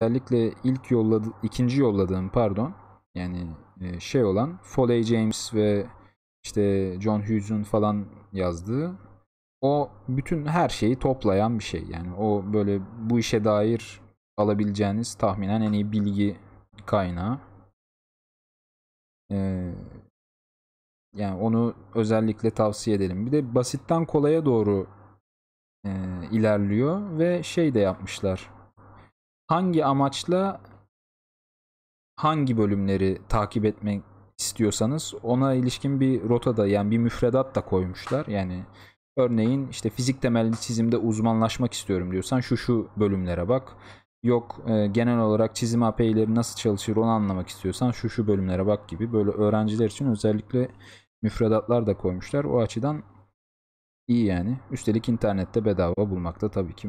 özellikle ilk yolladı, ikinci yolladığım pardon yani e, şey olan Foley James ve işte John Hughes'un falan yazdığı o bütün her şeyi toplayan bir şey. Yani o böyle bu işe dair alabileceğiniz tahminen en iyi bilgi kaynağı. Ee, yani onu özellikle tavsiye ederim Bir de basitten kolaya doğru e, ilerliyor ve şey de yapmışlar hangi amaçla hangi bölümleri takip etmek istiyorsanız ona ilişkin bir rota da yani bir müfredat da koymuşlar. Yani örneğin işte fizik temelli çizimde uzmanlaşmak istiyorum diyorsan şu şu bölümlere bak. Yok e, genel olarak çizim API'leri nasıl çalışır onu anlamak istiyorsan şu şu bölümlere bak gibi böyle öğrenciler için özellikle müfredatlar da koymuşlar. O açıdan iyi yani. Üstelik internette bedava bulmakta tabii ki